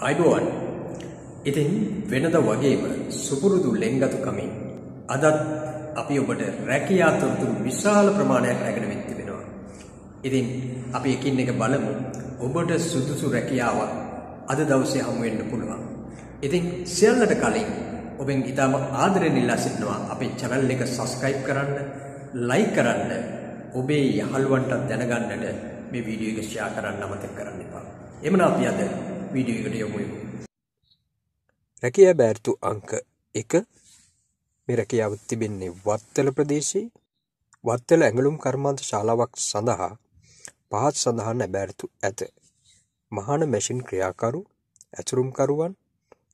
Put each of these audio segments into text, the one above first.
අයිබෝවන් ඉතින් වෙනද වගේම සුපුරුදු ලෙංගතු කමින් අදත් අපි ඔබට රැකියා තොරතුරු විශාල ප්‍රමාණයක් රැගෙන වෙත් තිබෙනවා. ඉතින් අපි එකින් එක බලමු ඔබට සුදුසු රැකියාවක් අද දවසේ හමු වෙන්න පුළුවන්. ඉතින් සියල්ලට කලින් ඔබෙන් ඉතාම ආදරෙන් ඉල්ලා සිටිනවා අපේ channel එක subscribe කරන්න, like කරන්න, ඔබේ යහළුවන්ට දැනගන්නට මේ වීඩියෝ එක share කරන්න අමතක කරන්න එපා. එමනම් අපි අද වීඩියෝ එකට යොමු වෙමු. රැකියා බෑර්තු අංක 1 මේ රැකියාව තිබෙන්නේ වත්තල ප්‍රදේශයේ වත්තල ඇඟලුම් කර්මාන්ත ශාලාවක් සඳහා පහත් සඳහන් ඇබෑර්තු ඇත. මහාන මැෂින් ක්‍රියාකරු, ඇතුරුම්කරුවන්,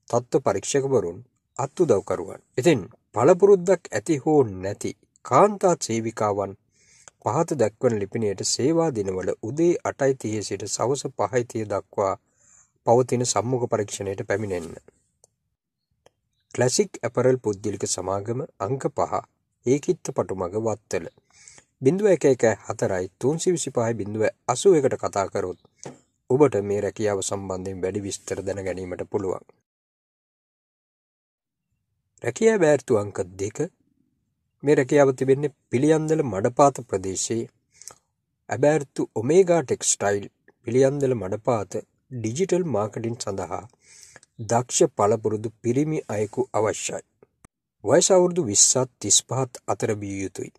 තත්ත්ව පරීක්ෂකවරුන්, අත්උදව්කරුවන්. ඉතින් පළපුරුද්දක් ඇති හෝ නැති කාන්තා සේවිකාවන් පහත දක්වන ලිපිනයට සේවා දිනවල උදේ 8:30 සිට සවස 5:30 දක්වා පවතින සම්මුඛ පරීක්ෂණයට පැමිණෙන්න. ක්ලැසික් ඇපරල් පුද්ගලික සමාගම අංක පහ ඒකිත්ත පටුමග වත්තල. බිඳුව එක එක හතරයි තුන්සි විසි පහයි බිඳුව අසුව එකට කතා කරොත් ඔබට මේ රැකියාව සම්බන්ධයෙන් වැඩි විස්තර දැන ගැනීමට පුළුවන්. රැකියා බෑර්තු අංක දෙක මේ රැකියාව තිබෙන්නේ පිළියන්දල මඩපාත ප්‍රදේශයේ ඇබෑර්තු Omega textile Piliyandala Madapatha digital marketing සඳහා දක්ෂ පළපුරුදු පිරිමි අයකු අවශ්‍යයි. වයසවුරුදු විස්සත් තිස්පහත් අතරබිය යුතුයි.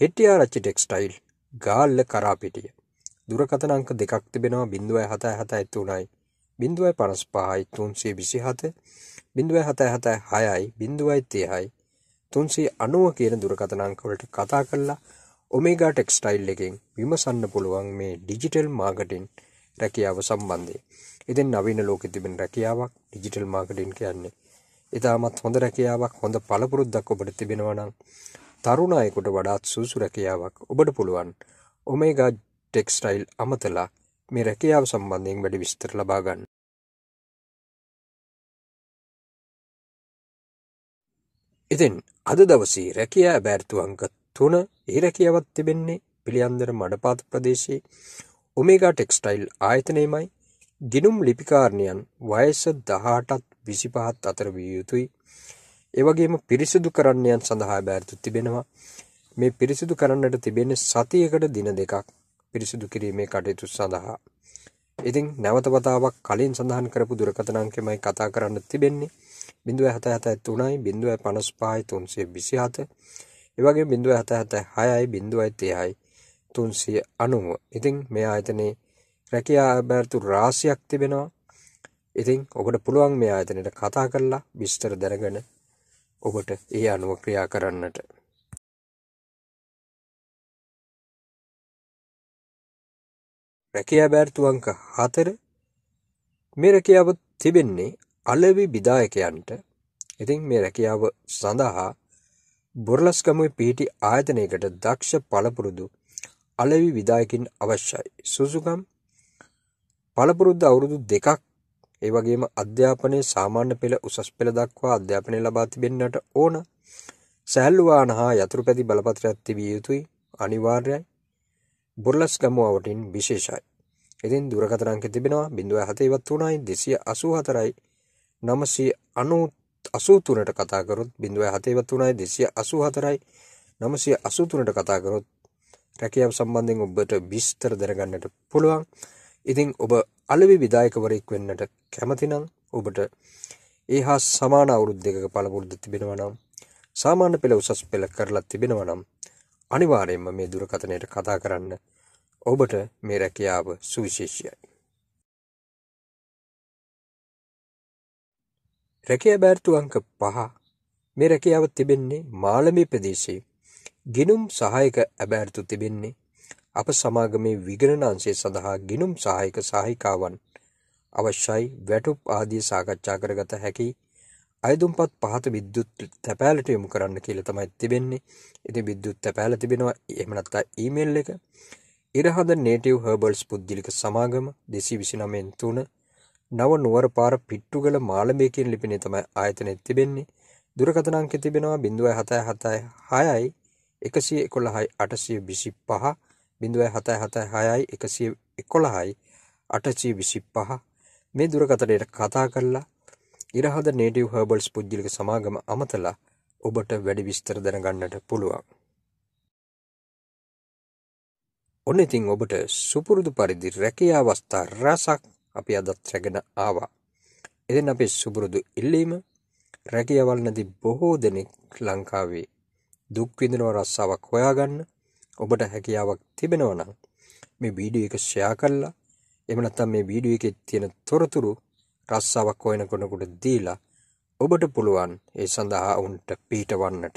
හෙටියාරච්චි ටෙක්ස්ටයිල් ගාල්ල කරාපිටිය. දුරකතනංක දෙකක් තිබෙනවා බිඳුවයි හතයි හතයි තුනයි බිඳුවයි පනස් පහයි තුන්සේ විසි හත බිඳුවයි හතයි හතයි හයයි බිඳුවයි තියහයි තුන්සේ අනුව කියන දුරකතනංකවලට කතා කරලා ඔමේගා ටෙක්ස්ටයිල් එකෙන් විමසන්න පුළුවන් මේ ඩිජිටල් මාර්ගටින් රැකියාව සම්බන්ධයෙන්. ඉතින් නවීන ලෝකෙ තිබෙන රැකියාවක් ඩිජිටල් මාකටින් කියන්නේ. ඉතාමත් හොඳ රැකියාවක් හොඳ පළපුරුද්දක් ඔබට තිබෙනවා නම් තරුණ අයෙකුට වඩාත් සුසු රැකියාවක් ඔබට පුළුවන් ඔමේගා ටෙක්ස්ටයිල් අමතලා මේ රැකියාව සම්බන්ධයෙන් වැඩි විස්තර ලබා ගන්න. ඉතින් අද දවසේ රැකියා බෑර්තු අංක 3 ඒ රැකියාවක් තිබෙන්නේ පිළියන්දර මඩපාත ප්‍රදේශයේ ඔමේගා ටෙක්ස්ටයිල් ආයතනයමයි ගිනුම් ලිපිකාරණයන් වයස 18ත් 25ත් අතර විය යුතුයි. ඒ වගේම පිරිසිදු කරන්නයන් සඳහා බෑරතු තිබෙනවා. මේ පිරිසිදු කරන්නට තිබෙන සතියකට දින දෙකක් පිරිසිදු කිරීමේ කටයුතු සඳහා. ඉතින් නැවත වතාවක් කලින් සඳහන් කරපු දුරකථන අංකයමයි කතා කරන්න තිබෙන්නේ 0773 055 327 ඒ වගේම 0776 030යි තුන්සිය අනුව ඉතිං මේ ආයතනයේ රැකයා බැරතු රාසියක් තිබෙනවා ඉතිං ඔබට පුළුවන් මේ ආයතනයට කතා කරලා බිස්තර දැනගෙන ඔබට ඒ අනුව ක්‍රියා කරන්නට රැකයා බැරතු අංක හතර මේ රැකියාව තිබෙන්නේ අලවි විදායකයන්ට ඉතිං මේ රැකියාව සඳහා බොරලස්කමුයි පිහිටි ආයතනයකට දක්ෂ පළපුරුදු අලෙවි විදායකින් අවශ්‍යයි. සුසුකම් පළපුරුද්ද අවුරුදු දෙකක් ඒ වගේම අධ්‍යාපනයේ සාමාන්‍ය පෙළ උසස් පෙළ දක්වා අධ්‍යාපනය ලබා තිබෙන්නට ඕන. සැහැල්ලු වාහන හා යතුරුපැදි බලපත්‍රයක් තිබිය යුතුයි අනිවාර්යයි. බොරලස් ගමුවවටින් විශේෂයි. ඉතින් දුරකථන අංකය තිබෙනවා 0713යි 284යි 983ට කතා කරොත් 0713යි 284යි 983ට කතා කරොත් රැකියාව සම්බන්ධයෙන් ඔබට විස්තර දැනගන්නට පුළුවන්. ඉතින් ඔබ අලවි විධායකවරයෙක් වෙන්නට කැමති නම් ඔබට ඒ හා සමාන අවුරුද්දක පළපුරුදු තිබෙනවා නම් සාමාන්‍ය පෙළ උසස් පෙළ කරලා තිබෙනවා නම් අනිවාර්යයෙන්ම මේ දුරකථනයට කතා කරන්න. ඔබට මේ රැකියාව සුවිශේෂයි. රැකියා බෑර්තු අංක 5 මේ රැකියාව තිබෙන්නේ මාළඹේ ප්‍රදේශයේ ගිණුම් සහායක ඇබෑරතු තිබෙන්නේ අප සමාගමේ විගණනාංශය සඳහා ගිණුම් සහායක සහායිකාවන් අවශ්‍යයි වැටුප් ආදී සාකච්ඡා කරගත හැකි අයදුම්පත් පහත විද්‍යුත් තැපෑලට යොමු කරන්න කියලා තමයි තිබෙන්නේ. ඉතින් විද්‍යුත් තැපෑල තිබෙනවා එහෙම නැත්නම් ඊමේල් එක ඉරහඳ නේටිව් හර්බල්ස් පුද්ගලික සමාගම 229 3 නව නුවර පාර පිට්ටුගල මාළඹේ කියන ලිපිනේ තමයි ආයතනයේ තිබෙන්නේ. දුරකථන අංකය තිබෙනවා 0776යි එකසිය එකොළහයි අටසිය විසි පහ බිඳුවයි හතයි හතයි හයයි එකසිය එකොළහයි අටසිය විසි පහ මේ දුරකතරයට කතා කරලා ඉරහද නේටව් හර්බල්ස් පුද්ජිලික සමාගම අමතලා ඔබට වැඩි විස්තර දැනගන්නට පුළුවන්. ඔන්න ඉතින් ඔබට සුපුරුදු පරිදි රැකියා අවස්ථා රසක් අපි අදත් රැගෙන ආවා. එතින් අපේ සුපුරුදු ඉල්ලීම රැකියවල් නැති බොහෝ දෙනෙක් ලංකාවේ දුක් විඳිනව රස්සාවක් හොයාගන්න ඔබට හැකියාවක් තිබෙනවා නම් මේ වීඩියෝ එක ෂෙයා කරලා එහෙම නැත්නම් මේ වීඩියෝ එකේ තියෙන තොරතුරු රස්සාවක් හොයන කෙනෙකුට දීලා ඔබට පුළුවන් ඒ සඳහා උන්ට පිටවන්නට